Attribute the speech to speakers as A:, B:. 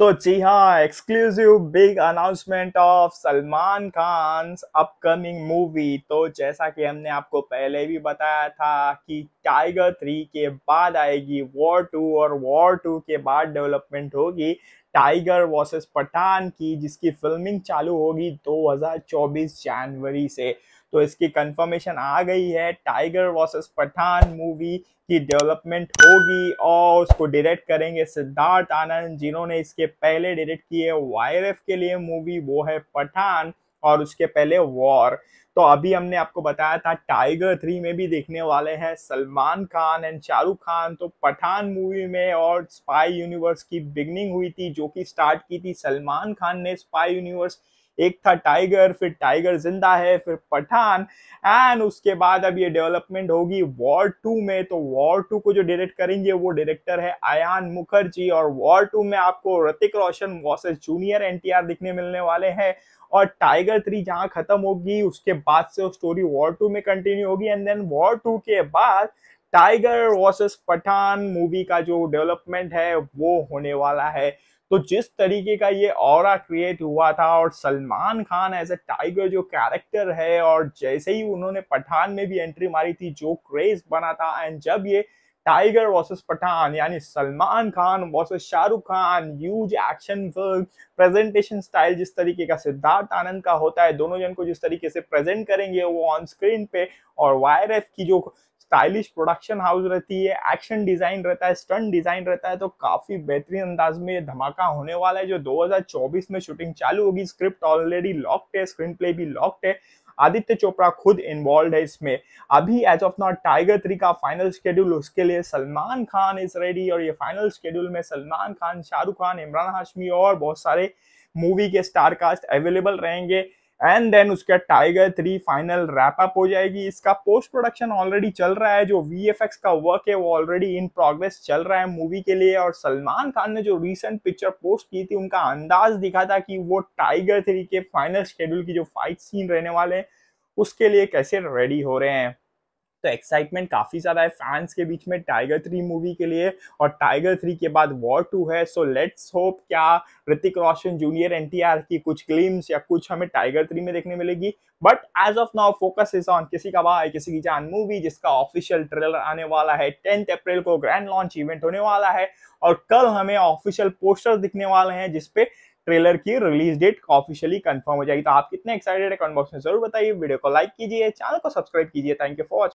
A: तो जी हाँ exclusive big announcement of Salman Khan upcoming movie तो जैसा कि हमने आपको पहले भी बताया था कि टाइगर थ्री के बाद आएगी वॉर टू और वॉर टू के बाद डेवलपमेंट होगी टाइगर वर्सेस पठान की जिसकी फिल्मिंग चालू होगी 2024 जनवरी से तो इसकी कंफर्मेशन आ गई है टाइगर वर्सेस पठान मूवी की डेवलपमेंट होगी और उसको डायरेक्ट करेंगे सिद्धार्थ आनंद जिन्होंने इसके पहले डायरेक्ट किए वाई के लिए मूवी वो है पठान और उसके पहले वॉर तो अभी हमने आपको बताया था टाइगर थ्री में भी देखने वाले हैं सलमान खान एंड शाहरुख खान तो पठान मूवी में और स्पाई यूनिवर्स की बिगनिंग हुई थी जो कि स्टार्ट की थी सलमान खान ने स्पाई यूनिवर्स एक था टाइगर फिर टाइगर जिंदा है फिर पठान एंड उसके बाद अब ये डेवलपमेंट होगी वॉर टू में तो वॉर टू को जो डायरेक्ट करेंगे वो डायरेक्टर है आयान मुखर्जी और वॉर टू में आपको Hrithik Roshan versus junior N दिखने मिलने वाले हैं और टाइगर थ्री जहां खत्म होगी उसके बाद से वो स्टोरी वॉर टू में कंटिन्यू होगी एंड देन वॉर टू के बाद टाइगर वर्सेस पठान मूवी का जो डेवलपमेंट है वो होने वाला है तो जिस तरीके का ये और क्रिएट हुआ था और Salman Khan as a tiger जो कैरेक्टर है और जैसे ही उन्होंने पठान में भी एंट्री मारी थी जो क्रेज बना था एंड जब ये टाइगर वर्सेस पठान यानी Salman Khan versus Shahrukh Khan huge action film presentation style जिस तरीके का सिद्धार्थ आनंद का होता है दोनों जन को जिस तरीके से प्रेजेंट करेंगे वो ऑन स्क्रीन पे और वाई की जो स्टाइलिश प्रोडक्शन हाउस रहती है एक्शन डिजाइन रहता है स्टंट डिजाइन रहता है तो काफी बेहतरीन अंदाज में ये धमाका होने वाला है जो 2024 में शूटिंग चालू होगी स्क्रिप्ट ऑलरेडी लॉक्ड है स्क्रीन प्ले भी लॉक्ड है आदित्य चोपड़ा खुद इन्वॉल्व है इसमें अभी as of not tiger three का फाइनल शेड्यूल उसके लिए सलमान खान इज रेडी और ये फाइनल शेड्यूल में सलमान खान शाहरुख खान इमरान हाशमी और बहुत सारे मूवी के स्टार कास्ट अवेलेबल रहेंगे एंड देन उसका tiger three final wrap up हो जाएगी इसका पोस्ट प्रोडक्शन ऑलरेडी चल रहा है जो वी का वर्क है वो ऑलरेडी इन प्रोग्रेस चल रहा है मूवी के लिए और सलमान खान ने जो रिसेंट पिक्चर पोस्ट की थी उनका अंदाज दिखा था कि वो टाइगर थ्री के फाइनल शेड्यूल की जो फाइट सीन रहने वाले हैं उसके लिए कैसे रेडी हो रहे हैं तो एक्साइटमेंट काफ़ी ज़्यादा है फैंस के बीच में टाइगर थ्री मूवी के लिए और टाइगर थ्री के बाद वॉर टू है सो लेट्स होप क्या ऋतिक रोशन जूनियर एन की कुछ क्लीम्स या कुछ हमें टाइगर थ्री में देखने मिलेगी but as of now focus is on Kisi Ka भाई किसी की जान मूवी जिसका ऑफिशियल ट्रेलर आने वाला है टेंथ अप्रैल को ग्रैंड लॉन्च इवेंट होने वाला है और कल हमें ऑफिशियल पोस्टर दिखने वाले हैं जिसपे ट्रेलर की रिलीज डेट ऑफिशियली कंफर्म हो जाएगी तो आप कितने एक्साइटेड है कमेंट बॉक्स में जरूर बताइए वीडियो को लाइक कीजिए चैनल को सब्सक्राइब कीजिए थैंक यू फॉर